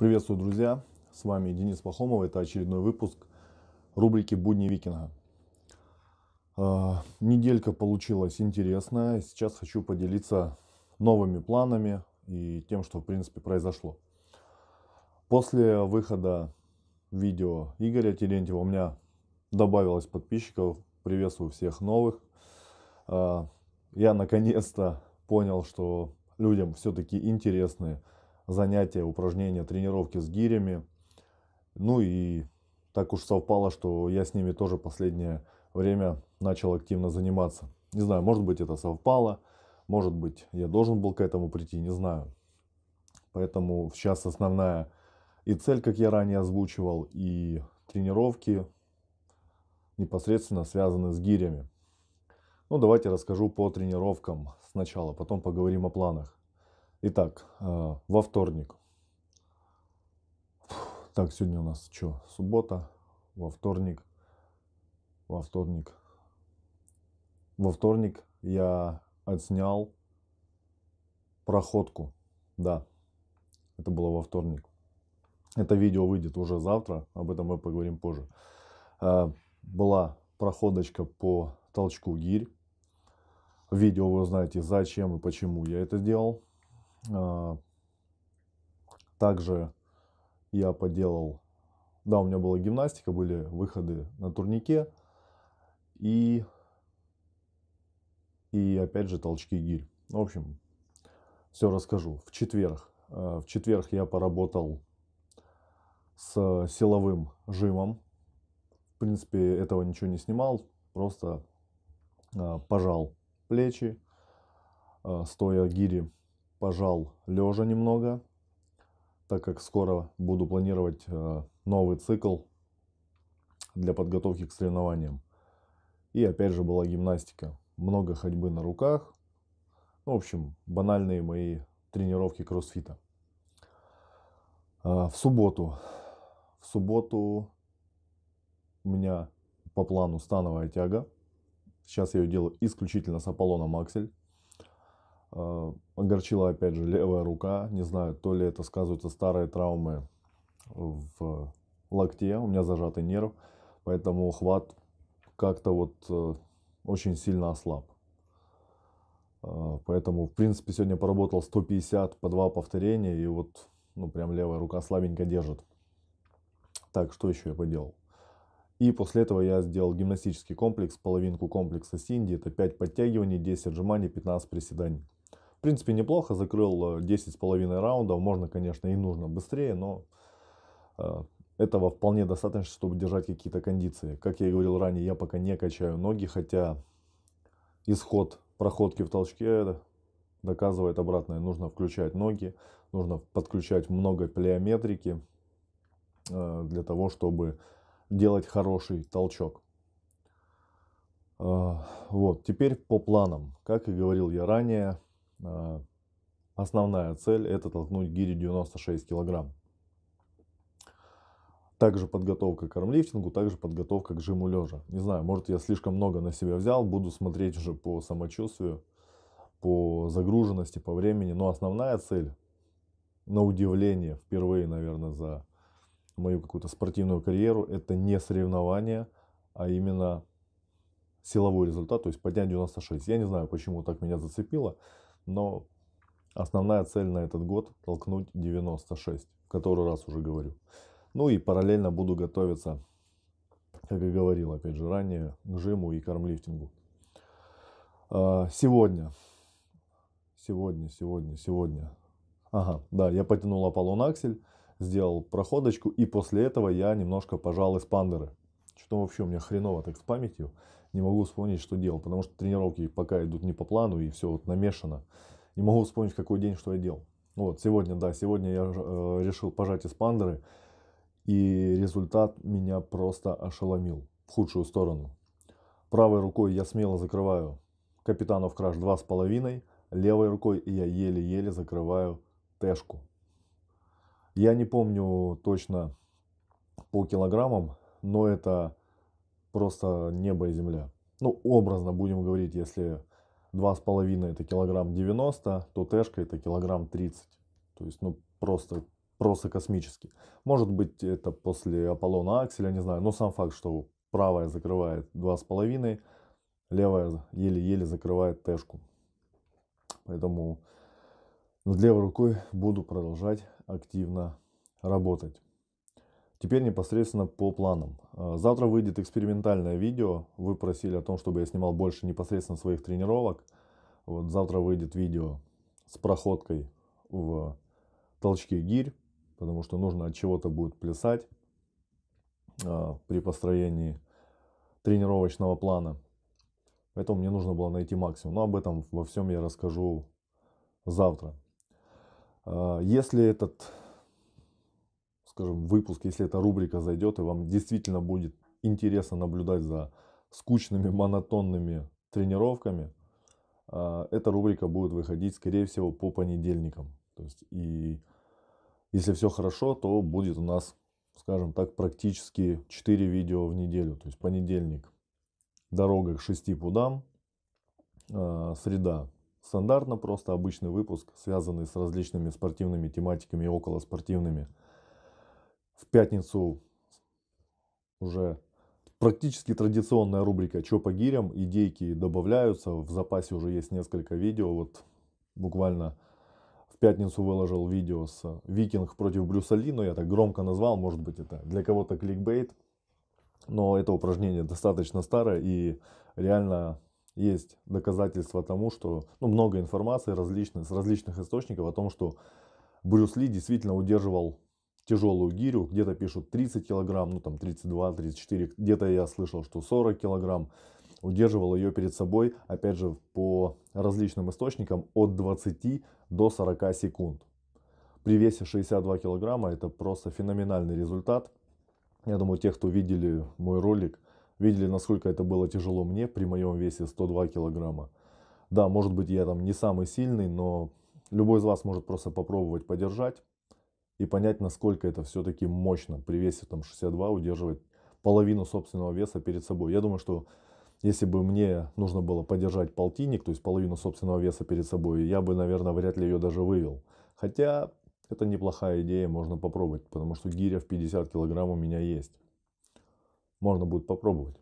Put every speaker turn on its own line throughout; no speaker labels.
Приветствую, друзья! С вами Денис Пахомов. Это очередной выпуск рубрики «Будни викинга». А, неделька получилась интересная. Сейчас хочу поделиться новыми планами и тем, что в принципе произошло. После выхода видео Игоря Терентьева у меня добавилось подписчиков. Приветствую всех новых. А, я наконец-то понял, что людям все-таки интересны занятия, упражнения, тренировки с гирями. Ну и так уж совпало, что я с ними тоже последнее время начал активно заниматься. Не знаю, может быть это совпало, может быть я должен был к этому прийти, не знаю. Поэтому сейчас основная и цель, как я ранее озвучивал, и тренировки непосредственно связаны с гирями. Ну давайте расскажу по тренировкам сначала, потом поговорим о планах. Итак, э, во вторник. Так, сегодня у нас что, суббота? Во вторник. Во вторник. Во вторник я отснял проходку. Да, это было во вторник. Это видео выйдет уже завтра, об этом мы поговорим позже. Э, была проходочка по толчку гирь. Видео вы узнаете, зачем и почему я это делал. А, также я поделал, да, у меня была гимнастика, были выходы на турнике и, и опять же толчки гирь. В общем, все расскажу. В четверг. Э, в четверг я поработал с силовым жимом. В принципе, этого ничего не снимал, просто э, пожал плечи, э, стоя гири пожал лежа немного, так как скоро буду планировать э, новый цикл для подготовки к соревнованиям. И опять же была гимнастика. Много ходьбы на руках. Ну, в общем, банальные мои тренировки кроссфита. А, в субботу. В субботу у меня по плану становая тяга. Сейчас я ее делаю исключительно с Аполлоном Аксель. Э, огорчила, опять же, левая рука. Не знаю, то ли это сказываются старые травмы в локте. У меня зажатый нерв. Поэтому хват как-то вот э, очень сильно ослаб. Э, поэтому, в принципе, сегодня поработал 150 по 2 повторения. И вот, ну, прям левая рука слабенько держит. Так, что еще я поделал? И после этого я сделал гимнастический комплекс, половинку комплекса Синди. Это 5 подтягиваний, 10 отжиманий, 15 приседаний. В принципе, неплохо, закрыл 10,5 э, раундов. Можно, конечно, и нужно быстрее, но э, этого вполне достаточно, чтобы держать какие-то кондиции. Как я и говорил ранее, я пока не качаю ноги, хотя исход проходки в толчке доказывает обратное. Нужно включать ноги, нужно подключать много плеометрики э, для того, чтобы делать хороший толчок. Вот, теперь по планам. Как и говорил я ранее, а, основная цель это толкнуть гири 96 килограмм. Также подготовка к армлифтингу, также подготовка к жиму лежа. Не знаю, может я слишком много на себя взял, буду смотреть уже по самочувствию, по загруженности, по времени. Но основная цель, на удивление, впервые, наверное, за мою какую-то спортивную карьеру, это не соревнование, а именно силовой результат, то есть поднять 96. Я не знаю, почему так меня зацепило но основная цель на этот год – толкнуть 96, в который раз уже говорю. Ну и параллельно буду готовиться, как и говорил опять же ранее, к жиму и кармлифтингу. А, сегодня, сегодня, сегодня, сегодня. Ага, да, я потянул Аполлон Аксель, сделал проходочку, и после этого я немножко пожал эспандеры. Что вообще у меня хреново так с памятью не могу вспомнить, что делал, потому что тренировки пока идут не по плану и все вот намешано. Не могу вспомнить, какой день, что я делал. Вот, сегодня, да, сегодня я э, решил пожать эспандеры, и результат меня просто ошеломил в худшую сторону. Правой рукой я смело закрываю капитанов краш 2,5, левой рукой я еле-еле закрываю тэшку. Я не помню точно по килограммам, но это просто небо и земля. Ну, образно будем говорить, если 2,5 это килограмм 90, то тэшка это килограмм 30. То есть, ну, просто, просто космически. Может быть, это после Аполлона Акселя, не знаю. Но сам факт, что правая закрывает 2,5, левая еле-еле закрывает тэшку. Поэтому над левой рукой буду продолжать активно работать. Теперь непосредственно по планам. Э, завтра выйдет экспериментальное видео. Вы просили о том, чтобы я снимал больше непосредственно своих тренировок. Вот завтра выйдет видео с проходкой в толчке гирь, потому что нужно от чего-то будет плясать э, при построении тренировочного плана. Поэтому мне нужно было найти максимум. Но об этом во всем я расскажу завтра. Э, если этот скажем, выпуск, если эта рубрика зайдет, и вам действительно будет интересно наблюдать за скучными, монотонными тренировками, а, эта рубрика будет выходить, скорее всего, по понедельникам. То есть, и если все хорошо, то будет у нас, скажем так, практически 4 видео в неделю. То есть, понедельник – дорога к 6 пудам, а, среда – стандартно, просто обычный выпуск, связанный с различными спортивными тематиками и околоспортивными – в пятницу уже практически традиционная рубрика «Чё по гирям?». Идейки добавляются, в запасе уже есть несколько видео. Вот буквально в пятницу выложил видео с «Викинг против Брюса Ли», но я так громко назвал, может быть это для кого-то кликбейт. Но это упражнение достаточно старое и реально есть доказательства тому, что ну, много информации различных, с различных источников о том, что Брюс Ли действительно удерживал тяжелую гирю, где-то пишут 30 килограмм, ну там 32-34, где-то я слышал, что 40 килограмм, удерживал ее перед собой, опять же, по различным источникам от 20 до 40 секунд. При весе 62 килограмма это просто феноменальный результат. Я думаю, те, кто видели мой ролик, видели, насколько это было тяжело мне при моем весе 102 килограмма. Да, может быть, я там не самый сильный, но любой из вас может просто попробовать подержать и понять, насколько это все-таки мощно при весе там 62 удерживать половину собственного веса перед собой. Я думаю, что если бы мне нужно было подержать полтинник, то есть половину собственного веса перед собой, я бы, наверное, вряд ли ее даже вывел. Хотя это неплохая идея, можно попробовать, потому что гиря в 50 килограмм у меня есть. Можно будет попробовать.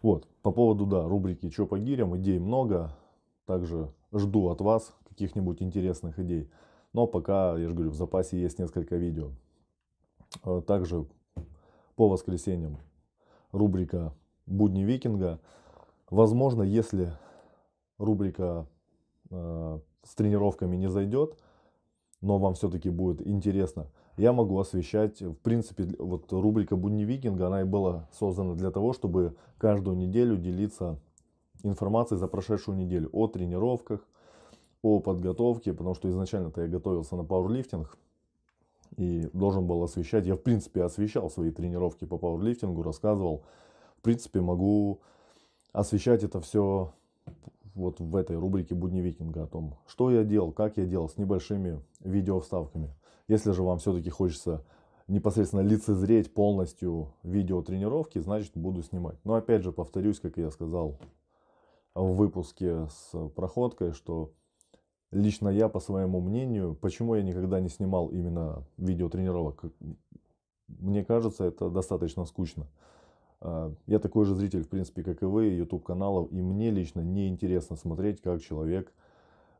Вот, по поводу, да, рубрики «Чё по гирям?» идей много. Также жду от вас каких-нибудь интересных идей. Но пока, я же говорю, в запасе есть несколько видео. Э, также по воскресеньям рубрика «Будни викинга». Возможно, если рубрика э, с тренировками не зайдет, но вам все-таки будет интересно, я могу освещать, в принципе, вот рубрика «Будни викинга», она и была создана для того, чтобы каждую неделю делиться информацией за прошедшую неделю о тренировках, о подготовке, потому что изначально-то я готовился на пауэрлифтинг и должен был освещать. Я, в принципе, освещал свои тренировки по пауэрлифтингу, рассказывал. В принципе, могу освещать это все вот в этой рубрике «Будни викинга» о том, что я делал, как я делал, с небольшими видео вставками. Если же вам все-таки хочется непосредственно лицезреть полностью видео тренировки, значит буду снимать. Но опять же повторюсь, как я сказал в выпуске с проходкой, что лично я, по своему мнению, почему я никогда не снимал именно видео тренировок, э, Мне кажется, это достаточно скучно. А, я такой же зритель, в принципе, как и вы, YouTube каналов, и мне лично не интересно смотреть, как человек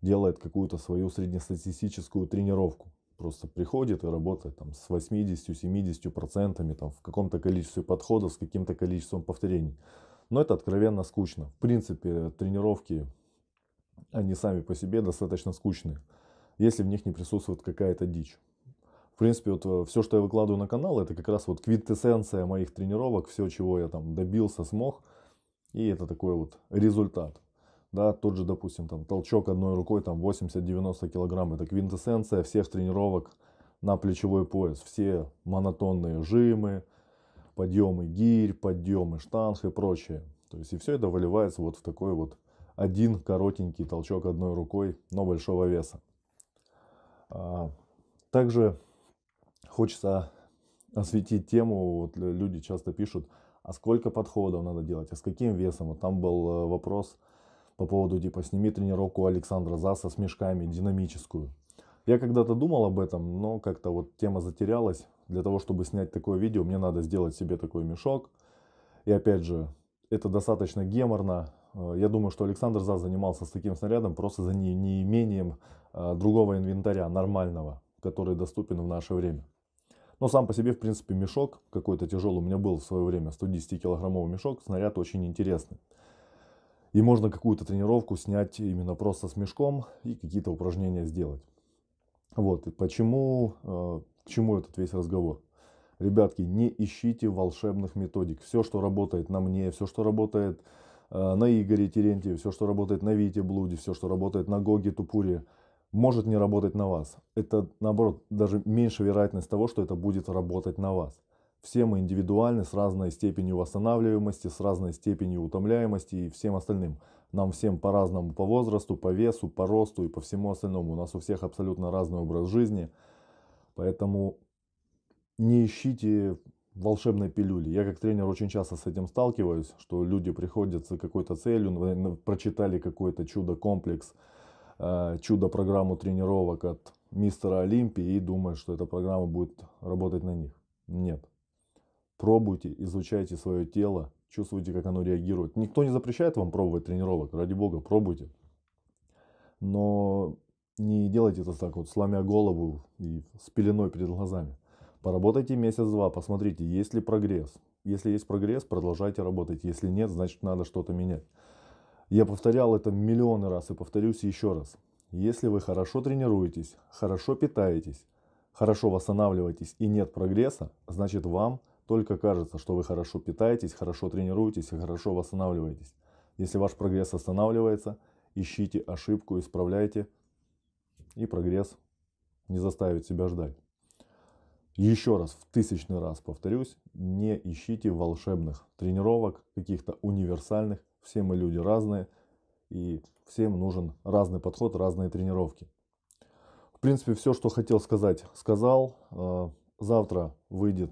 делает какую-то свою среднестатистическую тренировку. Просто приходит и работает там с 80-70% там, в каком-то количестве подходов, с каким-то количеством повторений. Но это откровенно скучно. В принципе, тренировки они сами по себе достаточно скучные, если в них не присутствует какая-то дичь. В принципе, вот э, все, что я выкладываю на канал, это как раз вот квинтэссенция моих тренировок, все, чего я там добился, смог. И это такой вот результат. Да, тот же, допустим, там толчок одной рукой, там 80-90 килограмм, это квинтэссенция всех тренировок на плечевой пояс. Все монотонные жимы, подъемы гирь, подъемы штанг и прочее. То есть и все это выливается вот в такой вот один коротенький толчок одной рукой, но большого веса. А, также хочется осветить тему, вот люди часто пишут, а сколько подходов надо делать, а с каким весом. Вот там был э, вопрос по поводу типа сними тренировку Александра Заса с мешками, динамическую. Я когда-то думал об этом, но как-то вот тема затерялась. Для того, чтобы снять такое видео, мне надо сделать себе такой мешок. И опять же, это достаточно геморно, Э, я думаю, что Александр Заз занимался с таким снарядом просто за неимением э, другого инвентаря, нормального, который доступен в наше время. Но сам по себе, в принципе, мешок какой-то тяжелый у меня был в свое время, 110-килограммовый мешок, снаряд очень интересный. И можно какую-то тренировку снять именно просто с мешком и какие-то упражнения сделать. Вот, и почему, э, к чему этот весь разговор? Ребятки, не ищите волшебных методик. Все, что работает на мне, все, что работает Э, на Игоре Терентьеве, все, что работает на Вите Блуде, все, что работает на Гоге Тупуре, может не работать на вас. Это, наоборот, даже меньше вероятность того, что это будет работать на вас. Все мы индивидуальны с разной степенью восстанавливаемости, с разной степенью утомляемости и всем остальным. Нам всем по-разному по возрасту, по весу, по росту и по всему остальному. У нас у всех абсолютно разный образ жизни. Поэтому не ищите волшебной пилюли. Я как тренер очень часто с этим сталкиваюсь, что люди приходят с какой-то целью, ну, прочитали какой-то чудо-комплекс, э, чудо-программу тренировок от мистера Олимпии и думают, что эта программа будет работать на них. Нет. Пробуйте, изучайте свое тело, чувствуйте, как оно реагирует. Никто не запрещает вам пробовать тренировок, ради бога, пробуйте. Но не делайте это так вот, сломя голову и с пеленой перед глазами. Поработайте месяц-два, посмотрите, есть ли прогресс. Если есть прогресс, продолжайте работать. Если нет, значит надо что-то менять. Я повторял это миллионы раз и повторюсь еще раз. Если вы хорошо тренируетесь, хорошо питаетесь, хорошо восстанавливаетесь и нет прогресса, значит вам только кажется, что вы хорошо питаетесь, хорошо тренируетесь и хорошо восстанавливаетесь. Если ваш прогресс останавливается, ищите ошибку, исправляйте, и прогресс не заставит себя ждать. Еще раз, в тысячный раз повторюсь, не ищите волшебных тренировок, каких-то универсальных. Все мы люди разные, и всем нужен разный подход, разные тренировки. В принципе, все, что хотел сказать, сказал. Э, завтра выйдет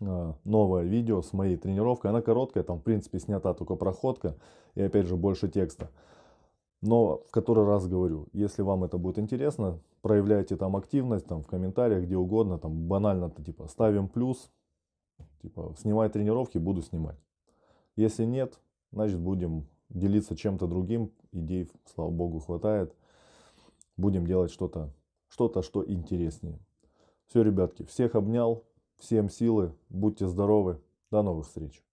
э, новое видео с моей тренировкой. Она короткая, там, в принципе, снята только проходка и, опять же, больше текста. Но в который раз говорю, если вам это будет интересно, проявляйте там активность, там в комментариях, где угодно, там банально, -то, типа ставим плюс, типа снимай тренировки, буду снимать. Если нет, значит будем делиться чем-то другим, идей, слава богу, хватает. Будем делать что-то, что-то, что интереснее. Все, ребятки, всех обнял, всем силы, будьте здоровы, до новых встреч.